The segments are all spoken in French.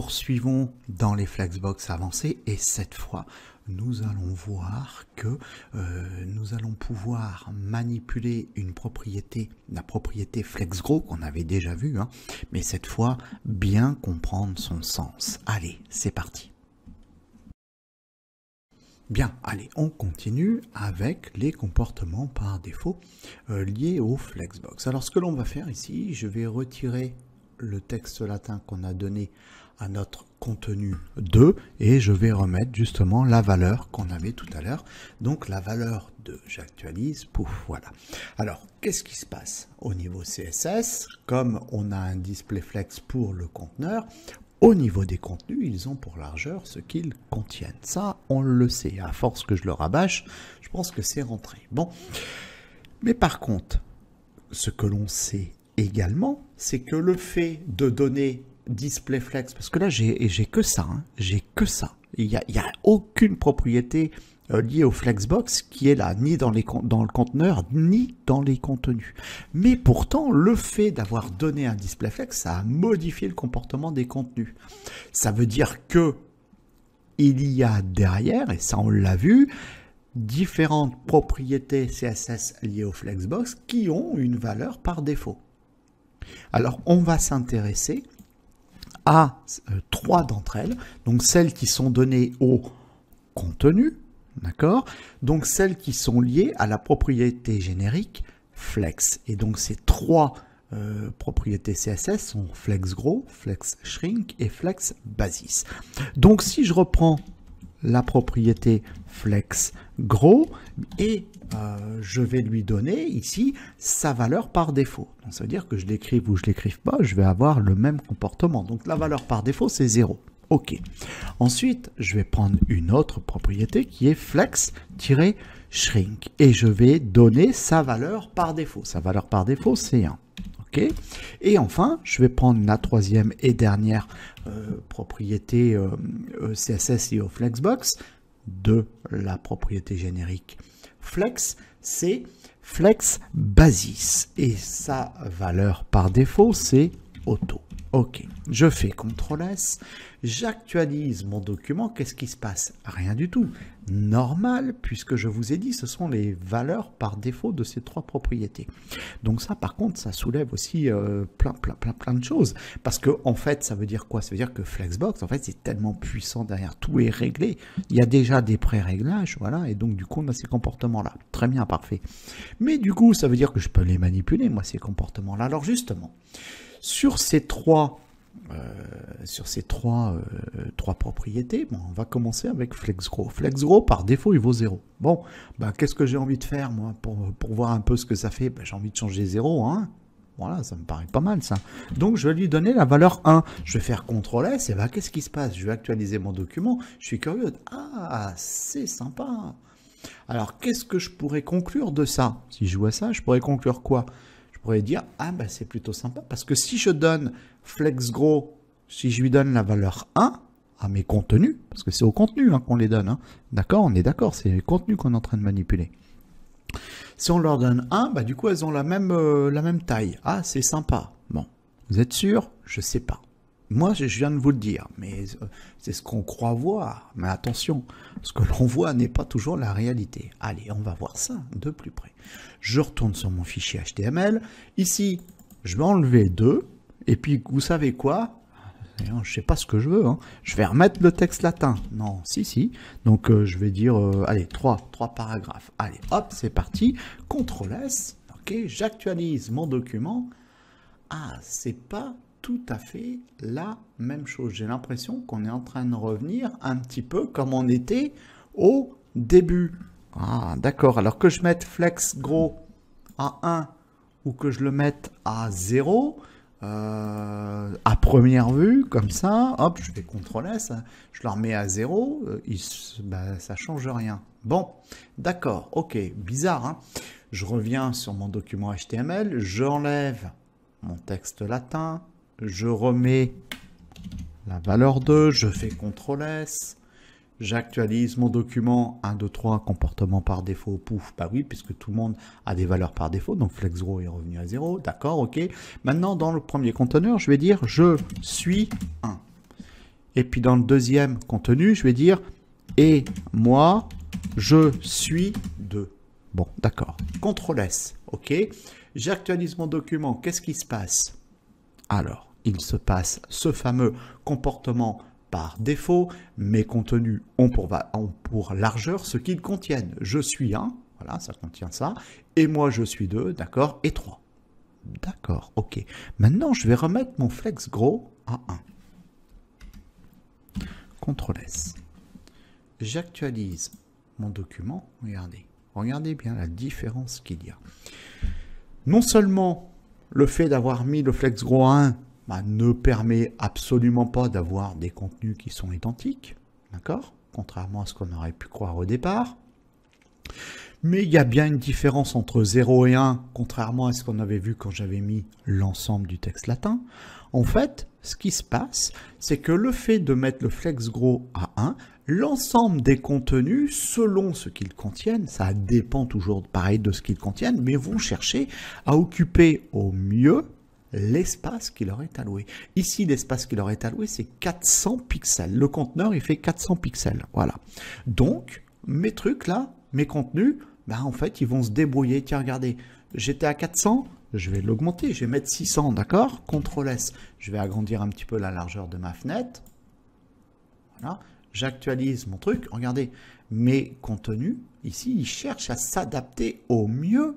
poursuivons dans les Flexbox avancés et cette fois, nous allons voir que euh, nous allons pouvoir manipuler une propriété, la propriété FlexGrow qu'on avait déjà vue, hein, mais cette fois, bien comprendre son sens. Allez, c'est parti Bien, allez, on continue avec les comportements par défaut euh, liés au Flexbox. Alors ce que l'on va faire ici, je vais retirer le texte latin qu'on a donné notre contenu 2 et je vais remettre justement la valeur qu'on avait tout à l'heure. Donc la valeur de j'actualise, pouf, voilà. Alors, qu'est-ce qui se passe au niveau CSS Comme on a un display flex pour le conteneur, au niveau des contenus, ils ont pour largeur ce qu'ils contiennent. Ça, on le sait. À force que je le rabâche, je pense que c'est rentré. Bon. Mais par contre, ce que l'on sait également, c'est que le fait de donner display flex, parce que là j'ai que ça, hein. j'ai que ça. Il n'y a, y a, aucune propriété euh, liée au flexbox qui est là, ni dans, les, dans le conteneur, ni dans les contenus. Mais pourtant, le fait d'avoir donné un display flex, ça a modifié le comportement des contenus. Ça veut dire que il y a derrière, et ça on l'a vu, différentes propriétés CSS liées au flexbox qui ont une valeur par défaut. Alors on va s'intéresser euh, trois d'entre elles, donc celles qui sont données au contenu, d'accord Donc celles qui sont liées à la propriété générique flex. Et donc ces trois euh, propriétés CSS sont flex gros, flex shrink et flex basis. Donc si je reprends la propriété flex gros et euh, je vais lui donner ici sa valeur par défaut. Donc ça veut dire que je l'écrive ou je l'écrive pas, je vais avoir le même comportement. Donc la valeur par défaut c'est 0. OK. Ensuite, je vais prendre une autre propriété qui est flex-shrink et je vais donner sa valeur par défaut. Sa valeur par défaut c'est 1. Et enfin, je vais prendre la troisième et dernière euh, propriété euh, euh, CSS et au Flexbox de la propriété générique Flex, c'est Flex Basis. Et sa valeur par défaut, c'est auto. Ok, je fais CTRL S, j'actualise mon document, qu'est-ce qui se passe Rien du tout. Normal, puisque je vous ai dit, ce sont les valeurs par défaut de ces trois propriétés. Donc ça, par contre, ça soulève aussi euh, plein, plein, plein, plein de choses. Parce que, en fait, ça veut dire quoi Ça veut dire que Flexbox, en fait, c'est tellement puissant derrière, tout est réglé. Il y a déjà des pré-réglages, voilà, et donc, du coup, on a ces comportements-là. Très bien, parfait. Mais du coup, ça veut dire que je peux les manipuler, moi, ces comportements-là. Alors, justement... Sur ces trois, euh, sur ces trois, euh, trois propriétés, on va commencer avec FlexGrow. FlexGrow, par défaut, il vaut 0. Bon, bah, qu'est-ce que j'ai envie de faire, moi, pour, voir un peu ce que ça fait bah, J'ai envie de changer 0 hein. Voilà, ça me paraît pas mal ça. Donc je vais lui donner la valeur 1. Je vais faire CTRL S et bah, qu'est-ce qui se passe Je vais actualiser mon document. Je suis curieux. Ah, c'est sympa. Alors qu'est-ce que je pourrais conclure de ça Si je vois ça, je pourrais conclure quoi je pourrais dire ah ben c'est plutôt sympa parce que si je donne flex gros, si je lui donne la valeur 1 à mes contenus, parce que c'est au contenu hein, qu'on les donne, hein, d'accord, on est d'accord, c'est les contenus qu'on est en train de manipuler. Si on leur donne 1, bah du coup elles ont la même, euh, la même taille. Ah c'est sympa. Bon, vous êtes sûr Je sais pas. Moi, je viens de vous le dire, mais euh, c'est ce qu'on croit voir. Mais attention, ce que l'on voit n'est pas toujours la réalité. Allez, on va voir ça de plus près. Je retourne sur mon fichier HTML. Ici, je vais enlever deux. Et puis, vous savez quoi hein, je ne sais pas ce que je veux. Hein. Je vais remettre le texte latin. Non, si, si. Donc, euh, je vais dire, euh, allez, 3, 3 paragraphes. Allez, hop, c'est parti. CTRL S. OK, j'actualise mon document. Ah, c'est pas tout à fait la même chose. J'ai l'impression qu'on est en train de revenir un petit peu comme on était au début. Ah, d'accord. Alors que je mette flex gros à 1 ou que je le mette à 0, euh, à première vue, comme ça, hop, je vais contrôler ça hein, je le remets à 0, euh, bah, ça change rien. Bon, d'accord, ok, bizarre. Hein. je reviens sur mon document HTML, j'enlève mon texte latin, je remets la valeur 2, je fais CTRL S, j'actualise mon document 1, 2, 3, comportement par défaut, pouf, bah oui, puisque tout le monde a des valeurs par défaut, donc flex 0 est revenu à 0, d'accord, ok. Maintenant, dans le premier conteneur, je vais dire je suis 1. Et puis dans le deuxième contenu, je vais dire et moi, je suis 2. Bon, d'accord. CTRL S, ok. J'actualise mon document, qu'est-ce qui se passe Alors, il se passe ce fameux comportement par défaut, mes contenus ont pour, pour largeur ce qu'ils contiennent. Je suis 1, voilà, ça contient ça, et moi je suis 2, d'accord, et 3. D'accord, ok. Maintenant, je vais remettre mon flex gros à 1. CTRL S. J'actualise mon document, regardez. Regardez bien la différence qu'il y a. Non seulement le fait d'avoir mis le flex gros à 1 bah, ne permet absolument pas d'avoir des contenus qui sont identiques, d'accord Contrairement à ce qu'on aurait pu croire au départ. Mais il y a bien une différence entre 0 et 1, contrairement à ce qu'on avait vu quand j'avais mis l'ensemble du texte latin. En fait, ce qui se passe, c'est que le fait de mettre le flex gros à 1, l'ensemble des contenus, selon ce qu'ils contiennent, ça dépend toujours pareil de ce qu'ils contiennent, mais vont chercher à occuper au mieux l'espace qui leur est alloué. Ici, l'espace qui leur est alloué, c'est 400 pixels. Le conteneur, il fait 400 pixels. Voilà. Donc, mes trucs là, mes contenus, bah, en fait, ils vont se débrouiller. Tiens, regardez, j'étais à 400, je vais l'augmenter, je vais mettre 600, d'accord CTRL S, je vais agrandir un petit peu la largeur de ma fenêtre. Voilà, j'actualise mon truc. Regardez, mes contenus, ici, ils cherchent à s'adapter au mieux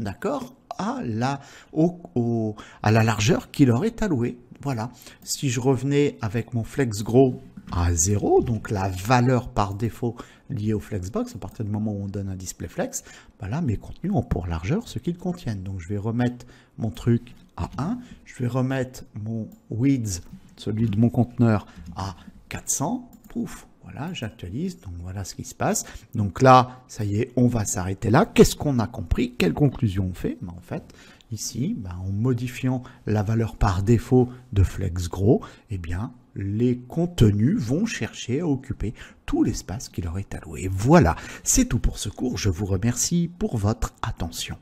d'accord, à la, au, à la largeur qui leur est allouée. Voilà. Si je revenais avec mon flex gros à 0, donc la valeur par défaut liée au flexbox, à partir du moment où on donne un display flex, ben là mes contenus ont pour largeur ce qu'ils contiennent. Donc je vais remettre mon truc à 1, je vais remettre mon width, celui de mon conteneur, à 400, pouf, voilà, j'actualise, donc voilà ce qui se passe. Donc là, ça y est, on va s'arrêter là. Qu'est-ce qu'on a compris Quelle conclusion on fait ben, En fait, ici, ben, en modifiant la valeur par défaut de flex gros, eh bien, les contenus vont chercher à occuper tout l'espace qui leur est alloué. Voilà, c'est tout pour ce cours. Je vous remercie pour votre attention.